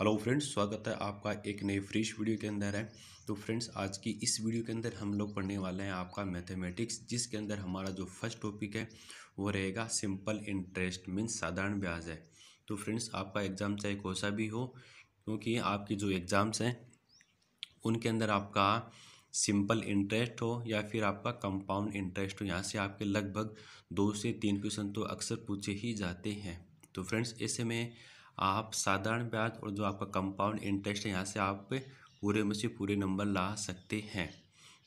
hello friends स्वागत है आपका एक नए फ्रेश वीडियो के अंदर है तो फ्रेंड्स आज की इस वीडियो के अंदर हम लोग पढ़ने वाले हैं आपका मैथमेटिक्स जिसके अंदर हमारा जो फर्स्ट टॉपिक है वो रहेगा सिंपल इंटरेस्ट मीन्स साधारण ब्याज है तो फ्रेंड्स आपका एग्ज़ाम चाहे कौसा भी हो क्योंकि आपकी जो एग्ज़ाम्स हैं उनके अंदर आपका सिंपल इंटरेस्ट हो या फिर आपका कंपाउंड इंटरेस्ट हो यहाँ से आपके लगभग दो से तीन क्वेश्चन तो अक्सर पूछे ही जाते हैं तो फ्रेंड्स ऐसे में आप साधारण ब्याज और जो आपका कंपाउंड इंटरेस्ट है यहाँ से आप पूरे में से पूरे नंबर ला सकते हैं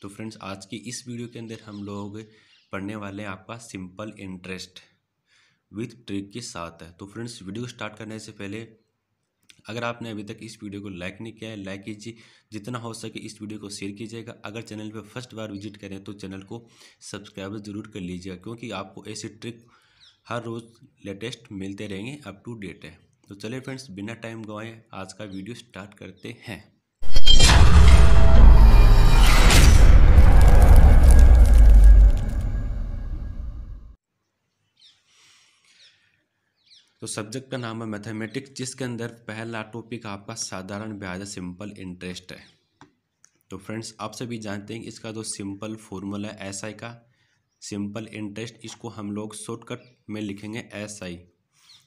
तो फ्रेंड्स आज की इस वीडियो के अंदर हम लोग पढ़ने वाले हैं आपका सिंपल इंटरेस्ट विथ ट्रिक के साथ है तो फ्रेंड्स वीडियो स्टार्ट करने से पहले अगर आपने अभी तक इस वीडियो को लाइक नहीं किया है लाइक कीजिए जितना हो सके इस वीडियो को शेयर कीजिएगा अगर चैनल पर फर्स्ट बार विजिट करें तो चैनल को सब्सक्राइब जरूर कर लीजिएगा क्योंकि आपको ऐसे ट्रिक हर रोज़ लेटेस्ट मिलते रहेंगे अप टू डेट है तो चले फ्रेंड्स बिना टाइम गवाए आज का वीडियो स्टार्ट करते हैं तो सब्जेक्ट का नाम है मैथमेटिक्स जिसके अंदर पहला टॉपिक आपका साधारण ब्याज सिंपल इंटरेस्ट है तो फ्रेंड्स आप सभी जानते हैं इसका जो सिंपल फॉर्मूला है एस आई का सिंपल इंटरेस्ट इसको हम लोग शॉर्टकट में लिखेंगे एस आई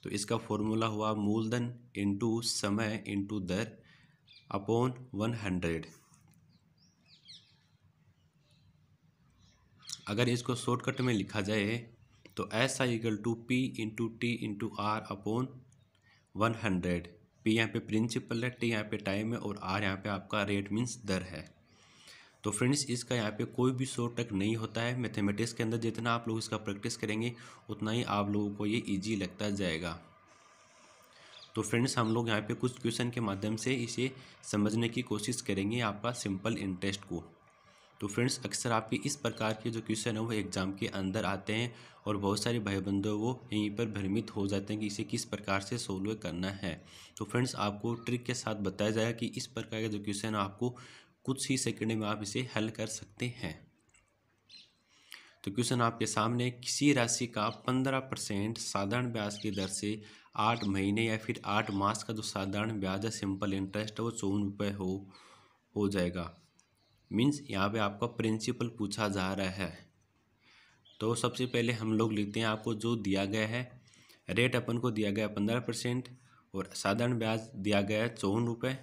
तो इसका फॉर्मूला हुआ मूलधन इंटू समय इंटू दर अपॉन वन हंड्रेड अगर इसको शॉर्टकट में लिखा जाए तो S I equal to P into T into R upon one hundred P यहाँ पे प्रिंसिपल है टी यहाँ पे टाइम है और आर यहाँ पे आपका रेट मीन्स दर है तो फ्रेंड्स इसका यहाँ पे कोई भी शो टक नहीं होता है मैथमेटिक्स के अंदर जितना आप लोग इसका प्रैक्टिस करेंगे उतना ही आप लोगों को ये ईजी लगता जाएगा तो फ्रेंड्स हम लोग यहाँ पे कुछ क्वेश्चन के माध्यम से इसे समझने की कोशिश करेंगे आपका सिंपल इंटरेस्ट को तो फ्रेंड्स अक्सर आपके इस प्रकार के जो क्वेश्चन है वो एग्ज़ाम के अंदर आते हैं और बहुत सारे भाई बंधु वो यहीं पर भ्रमित हो जाते हैं कि इसे किस प्रकार से सोल्व करना है तो फ्रेंड्स आपको ट्रिक के साथ बताया जाएगा कि इस प्रकार का जो क्वेश्चन आपको कुछ ही सेकंड में आप इसे हल कर सकते हैं तो क्वेश्चन आपके सामने किसी राशि का पंद्रह परसेंट साधारण ब्याज की दर से आठ महीने या फिर आठ मास का जो साधारण ब्याज है सिंपल इंटरेस्ट है वो चौवन रुपये हो हो जाएगा मीन्स यहाँ पे आपका प्रिंसिपल पूछा जा रहा है तो सबसे पहले हम लोग लिखते हैं आपको जो दिया गया है रेट अपन को दिया गया पंद्रह परसेंट और साधारण ब्याज दिया गया है चौवन रुपये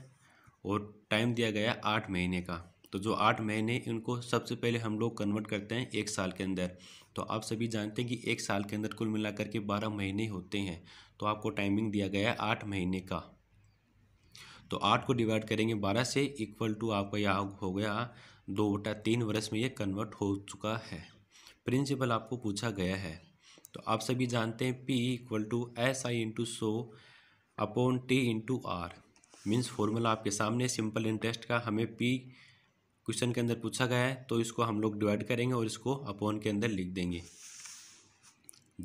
और टाइम दिया गया आठ महीने का तो जो आठ महीने इनको सबसे पहले हम लोग कन्वर्ट करते हैं एक साल के अंदर तो आप सभी जानते हैं कि एक साल के अंदर कुल मिलाकर के बारह महीने होते हैं तो आपको टाइमिंग दिया गया है आठ महीने का तो आठ को डिवाइड करेंगे बारह से इक्वल टू आपका यह हो गया दो बटा तीन वर्ष में ये कन्वर्ट हो चुका है प्रिंसिपल आपको पूछा गया है तो आप सभी जानते हैं P equal to S I into सो upon T into R means formula आपके सामने सिंपल इंटरेस्ट का हमें पी क्वेश्चन के अंदर पूछा गया है तो इसको हम लोग डिवाइड करेंगे और इसको अपॉन के अंदर लिख देंगे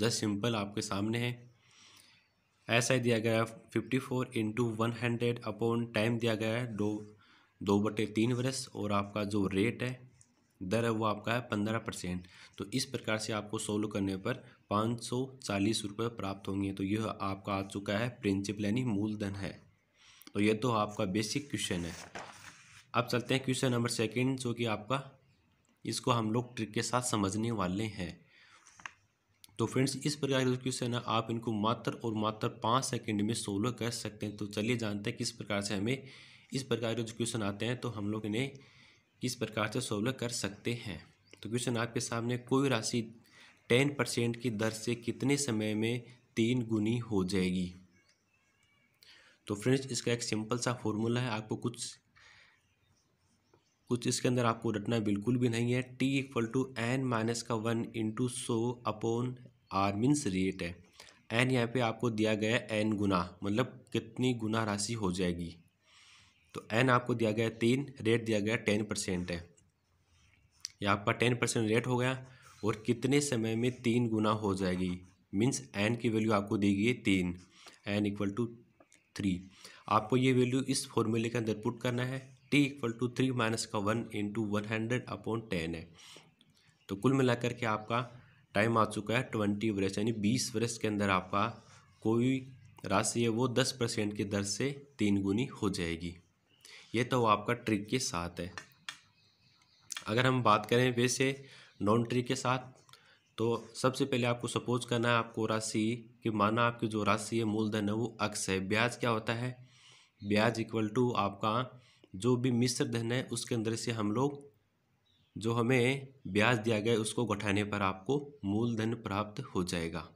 जस्ट सिंपल आपके सामने है ऐसा ही दिया गया है fifty four into one hundred upon time दिया गया है दो दो बटे तीन वर्ष और आपका जो रेट है दर है वो आपका है पंद्रह परसेंट तो इस प्रकार से आपको सोल्व करने पर पाँच सौ चालीस रुपये प्राप्त होंगे तो यह आपका आ चुका है प्रिंसिपल यानी मूलधन है तो ये तो आपका बेसिक क्वेश्चन है अब चलते हैं क्वेश्चन नंबर सेकंड जो कि आपका इसको हम लोग ट्रिक के साथ समझने वाले हैं तो फ्रेंड्स इस प्रकार के क्वेश्चन है आप इनको मात्र और मात्र पाँच सेकंड में सोल्व कर सकते हैं तो चलिए जानते हैं किस प्रकार से हमें इस प्रकार के जो क्वेश्चन आते हैं तो हम लोग इन्हें किस प्रकार से सोल्व कर सकते हैं तो क्वेश्चन आपके सामने कोई राशि टेन परसेंट की दर से कितने समय में तीन गुनी हो जाएगी तो फ्रेंड्स इसका एक सिंपल सा फॉर्मूला है आपको कुछ कुछ इसके अंदर आपको रटना बिल्कुल भी नहीं है T equal to N minus का वन इंटू सो अपॉन आर मीन्स रेट है एन यहाँ पे आपको दिया गया है एन गुना मतलब कितनी गुना राशि हो जाएगी तो एन आपको दिया गया है तीन रेट दिया गया टेन परसेंट है यह आपका टेन परसेंट रेट हो गया और कितने समय में तीन गुना हो जाएगी मीन्स एन की वैल्यू आपको दी गई है तीन एन इक्वल टू थ्री आपको ये वैल्यू इस फॉर्मूले के अंदर पुट करना है T equal to three minus का one into one hundred upon ten है तो कुल मिलाकर के आपका टाइम आ चुका है ट्वेंटी वर्ष यानी बीस वर्ष के अंदर आपका कोई राशि है वो दस परसेंट की दर से तीन गुनी हो जाएगी ये तो आपका ट्रिक के साथ है अगर हम बात करें वैसे नॉन ट्रिक के साथ तो सबसे पहले आपको सपोज करना है आपको राशि कि माना आपकी जो राशि है मूलधन है वो अक्स है ब्याज क्या होता है ब्याज इक्वल टू आपका जो भी मिश्र धन है उसके अंदर से हम लोग जो हमें ब्याज दिया गया उसको घटाने पर आपको मूलधन प्राप्त हो जाएगा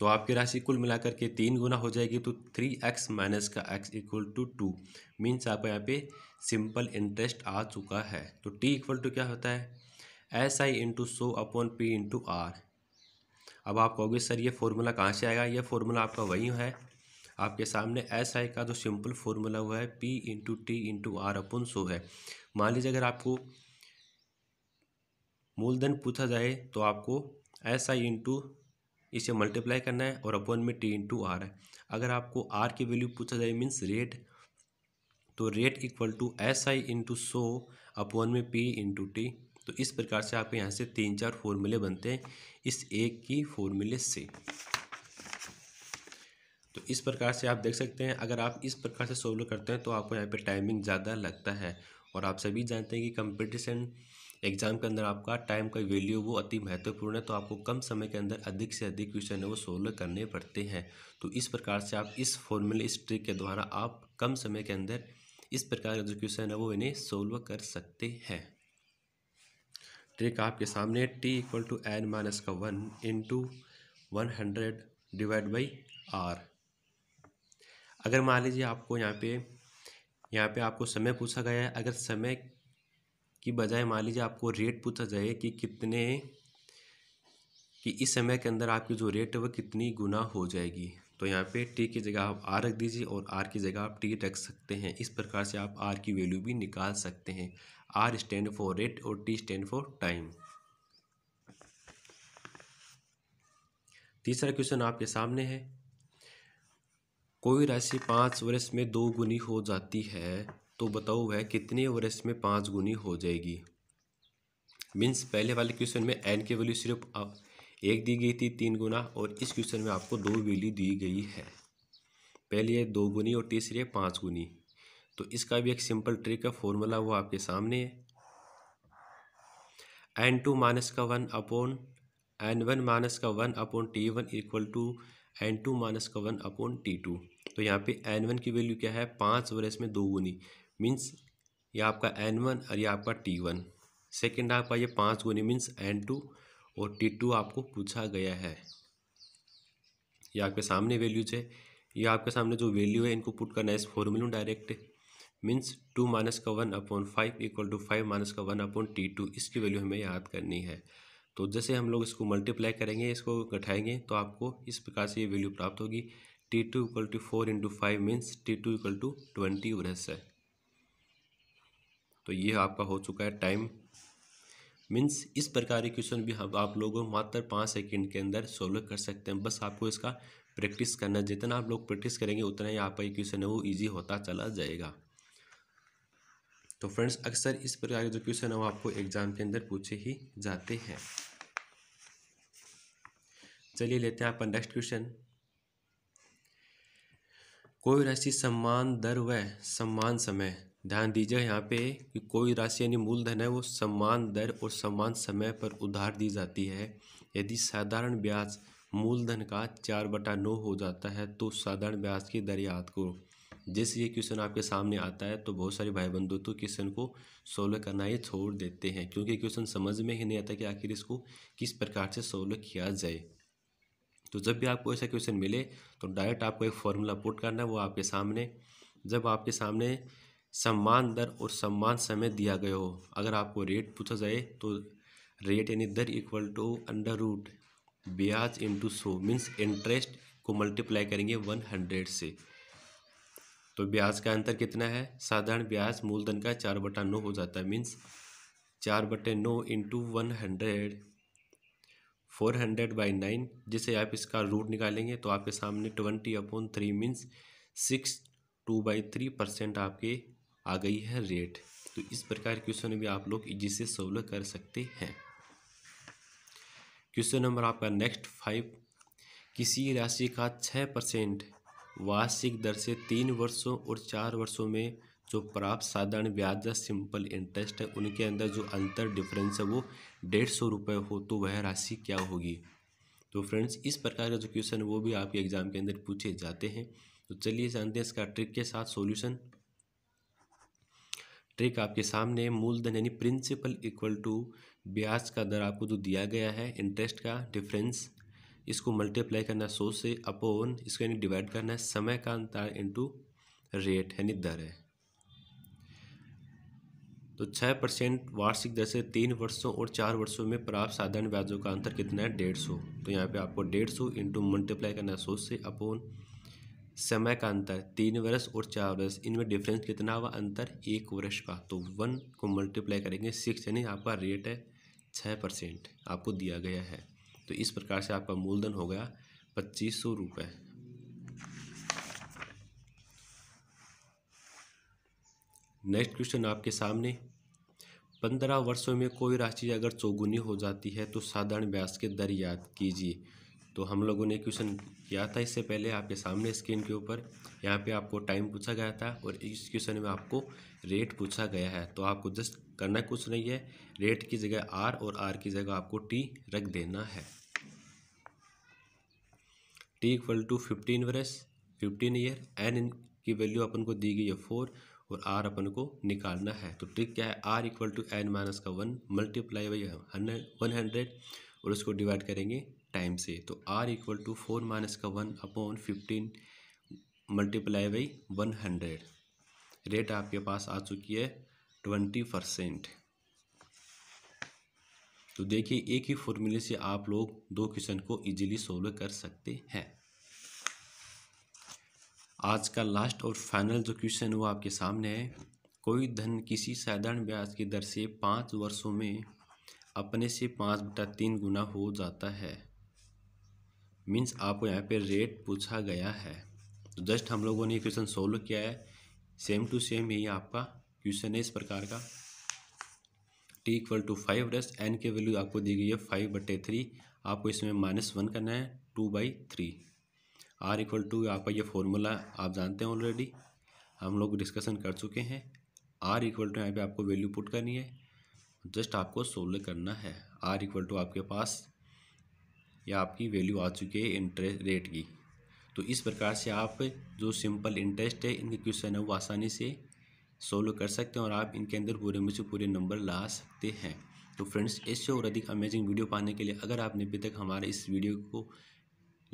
तो आपकी राशि कुल मिलाकर के तीन गुना हो जाएगी तो थ्री एक्स माइनस का X equal to two means आपका यहाँ पे सिंपल इंटरेस्ट आ चुका है तो टी इक्वल टू क्या होता है एस आई इंटू सो अपॉन पी इंटू आर अब आप कहोगे सर ये फॉर्मूला कहाँ से आएगा ये फॉर्मूला आपका वही है आपके सामने एस आई का जो सिंपल फॉर्मूला हुआ है P into T into R upon सो है मान लीजिए अगर आपको मूलधन पूछा जाए तो आपको एस आई इंटू इसे मल्टीप्लाई करना है और अपॉन में टी इंटू आर है अगर आपको आर की वैल्यू पूछा जाए मीन्स रेट तो rate equal to S I into सो अपॉन में पी इंटू टी तो इस प्रकार से आपके यहाँ से तीन चार फॉर्मूले बनते हैं इस एक की फॉर्मूले से तो इस प्रकार से आप देख सकते हैं अगर आप इस प्रकार से सोल्व करते हैं तो आपको यहाँ पे टाइमिंग ज़्यादा लगता है और आप सभी जानते हैं कि कंपटीशन एग्ज़ाम के अंदर आपका टाइम का वैल्यू वो अति महत्वपूर्ण है तो आपको कम समय के अंदर अधिक से अधिक क्वेश्चन है वो सोल्व करने पड़ते हैं तो इस प्रकार से आप इस फॉर्मूले इस ट्रिक के द्वारा आप कम समय के अंदर इस प्रकार का जो क्वेश्चन है वो इन्हें सोल्व कर सकते हैं ट्रिक आपके सामने T equal to N minus का one into one hundred divide by R अगर मान लीजिए आपको यहाँ पे यहाँ पे आपको समय पूछा गया है अगर समय की बजाय मान लीजिए आपको रेट पूछा जाए कि कितने कि इस समय के अंदर आपकी जो रेट है वह कितनी गुना हो जाएगी तो यहाँ पे टी की जगह आप आर रख दीजिए और आर की जगह आप टी रख सकते हैं इस प्रकार से आप आर की वैल्यू भी निकाल सकते हैं आर स्टैंड फॉर रेट और टी स्टैंड फॉर टाइम तीसरा क्वेश्चन आपके सामने है कोई राशि पाँच वर्ष में दो गुनी हो जाती है तो बताओ वह कितने वर्ष में पाँच गुनी हो जाएगी मीन्स पहले वाले क्वेश्चन में एन के वैल्यू सिर्फ एक दी गई थी तीन गुना और इस क्वेश्चन में आपको दो वैल्यू दी गई है पहली है दो गुनी और तीसरी है पाँच गुनी तो इसका भी एक सिंपल ट्रिक है फॉर्मूला वो आपके सामने है एन टू माइनस का one upon N one minus का one upon T one equal to N two minus का वन अपॉन टी टू तो यहाँ पे एन वन की वैल्यू क्या है पाँच और इसमें दो गुनी मीन्स ये आपका एन वन और ये आपका टी वन सेकेंड आपका ये पाँच गुनी मीन्स एन टू और टी टू आपको पूछा गया है ये आपके सामने वैल्यूज है ये आपके सामने जो वैल्यू है इनको पुट करना है इस formula direct means two minus का one upon five equal to five minus का वन अपॉन टी टू इसकी वैल्यू हमें याद करनी है तो जैसे हम लोग इसको मल्टीप्लाई करेंगे इसको घटाएंगे तो आपको इस प्रकार से ये वैल्यू प्राप्त होगी T two equal to four into five means T two equal to twenty उधर है तो ये आपका हो चुका है टाइम मीन्स इस प्रकार के क्वेश्चन भी हम आप लोगों मात्र पाँच सेकेंड के अंदर सोल्व कर सकते हैं बस आपको इसका प्रैक्टिस करना जितना आप लोग प्रैक्टिस करेंगे उतना ही आपका क्वेश्चन है वो ईजी होता चला जाएगा तो फ्रेंड्स अक्सर इस प्रकार के जो क्वेश्चन है वो आपको एग्जाम के अंदर पूछे ही जाते हैं चलिए लेते हैं आपका नेक्स्ट क्वेश्चन कोई राशि सम्मान दर व सम्मान समय ध्यान दीजिए यहाँ पे कि कोई राशि यानी मूलधन है वो समान दर और समान समय पर उधार दी जाती है यदि साधारण ब्याज मूलधन का चार बटा नौ हो जाता है तो साधारण ब्याज की दर याद करो जैसे ये क्वेश्चन आपके सामने आता है तो बहुत सारे भाई बंधु तो क्वेश्चन को सोल्व करना ही छोड़ देते हैं क्योंकि क्वेश्चन समझ में ही नहीं आता कि आखिर इसको किस प्रकार से सोल्व किया जाए तो जब भी आपको ऐसा क्वेश्चन मिले तो डायरेक्ट आपको एक फॉर्मूला पुट करना है वो आपके सामने जब आपके सामने सम्मान दर और सम्मान समय दिया गया हो अगर आपको रेट पूछा जाए तो रेट यानी दर इक्वल टू अंडर रूट ब्याज इंटू सो मीन्स इंटरेस्ट को मल्टीप्लाई करेंगे वन हंड्रेड से तो ब्याज का अंतर कितना है साधारण ब्याज मूलधन का चार बटा नौ हो जाता है मीन्स चार बटे नौ into one hundred four hundred by nine जिसे आप इसका रूट निकालेंगे तो आपके सामने twenty upon three means six two by three percent आपके आ गई है रेट तो इस प्रकार क्वेश्चन भी आप लोग इजी से सोल्व कर सकते हैं क्वेश्चन नंबर आपका नेक्स्ट फाइव किसी राशि का छः परसेंट वार्षिक दर से तीन वर्षों और चार वर्षों में जो प्राप्त साधारण ब्याज या सिंपल इंटरेस्ट है उनके अंदर जो अंतर डिफरेंस है वो डेढ़ सौ रुपये हो तो वह राशि क्या होगी तो फ्रेंड्स इस प्रकार का जो क्वेश्चन है वो भी आपके एग्ज़ाम के अंदर पूछे जाते हैं तो चलिए जानते हैं इसका ट्रिक के साथ सोल्यूशन ट्रिक आपके सामने मूलधन यानी प्रिंसिपल इक्वल टू ब्याज का दर आपको जो दिया गया है इंटरेस्ट का डिफरेंस इसको मल्टीप्लाई करना सो से अपोन इसको यानी डिवाइड करना है समय का अंतर इंटू रेट यानी दर है तो छः परसेंट वार्षिक दर से तीन वर्षों और चार वर्षों में प्राप्त साधारण ब्याजों का अंतर कितना है डेढ़ सौ तो यहाँ पे आपको डेढ़ सौ इंटू मल्टीप्लाई करना है सौ से अपोन समय का अंतर तीन वर्ष और चार वर्ष इनमें डिफरेंस कितना हुआ अंतर एक वर्ष का तो वन को मल्टीप्लाई करेंगे सिक्स यानी आपका रेट है छः परसेंट आपको दिया गया है तो इस प्रकार से आपका मूलधन हो गया पच्चीस सौ रुपये नेक्स्ट क्वेश्चन आपके सामने पंद्रह वर्षों में कोई राशि अगर चौगुनी हो जाती है तो साधारण ब्याज के दर याद कीजिए तो हम लोगों ने क्वेश्चन किया था इससे पहले आपके सामने स्क्रीन के ऊपर यहाँ पे आपको टाइम पूछा गया था और इस क्वेश्चन में आपको रेट पूछा गया है तो आपको जस्ट करना कुछ नहीं है रेट की जगह आर और आर की जगह आपको टी रख देना है टी इक्वल टू फिफ्टीन वर्ष फिफ्टीन ईयर एन की वैल्यू अपन को दी गई है फोर और आर अपन को निकालना है तो ट्रिक क्या है R equal to N minus का one multiply by one hundred और उसको डिवाइड करेंगे टाइम से तो R equal to four minus का one upon fifteen multiply by one hundred rate आपके पास आ चुकी है ट्वेंटी परसेंट तो देखिए एक ही फॉर्मूले से आप लोग दो क्वेश्चन को इजीली सोल्व कर सकते हैं आज का लास्ट और फाइनल जो क्वेश्चन वो आपके सामने है कोई धन किसी साधारण ब्याज की दर से पाँच वर्षों में अपने से पाँच बटा तीन गुना हो जाता है मीन्स आपको यहाँ पे रेट पूछा गया है तो जस्ट हम लोगों ने क्वेश्चन सोल्व किया है सेम टू सेम यही आपका क्वेश्चन है इस प्रकार का T equal to five rest N के वैल्यू आपको दी गई है फाइव बटे थ्री आपको इसमें माइनस वन करना है two by three R equal to आपका ये फॉर्मूला आप जानते हैं ऑलरेडी हम लोग डिस्कशन कर चुके हैं आर इक्वल टू यहाँ पर आपको वैल्यू पुट करनी है जस्ट आपको सोल्व करना है आर इक्वल टू आपके पास या आपकी वैल्यू आ चुकी है इंटरेस्ट रेट की तो इस प्रकार से आप जो सिंपल इंटरेस्ट है इनके क्वेश्चन है वो आसानी से सोल्व कर सकते हैं और आप इनके अंदर पूरे में से पूरे नंबर ला सकते हैं तो फ्रेंड्स ऐसे और अधिक अमेजिंग वीडियो पाने के लिए अगर आपने अभी तक हमारे इस वीडियो को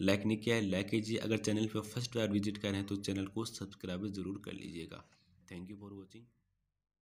लाइक नहीं किया है लाइक कीजिए अगर चैनल पर फर्स्ट बार विजिट करें तो चैनल को सब्सक्राइब ज़रूर कर लीजिएगा थैंक यू फॉर वॉचिंग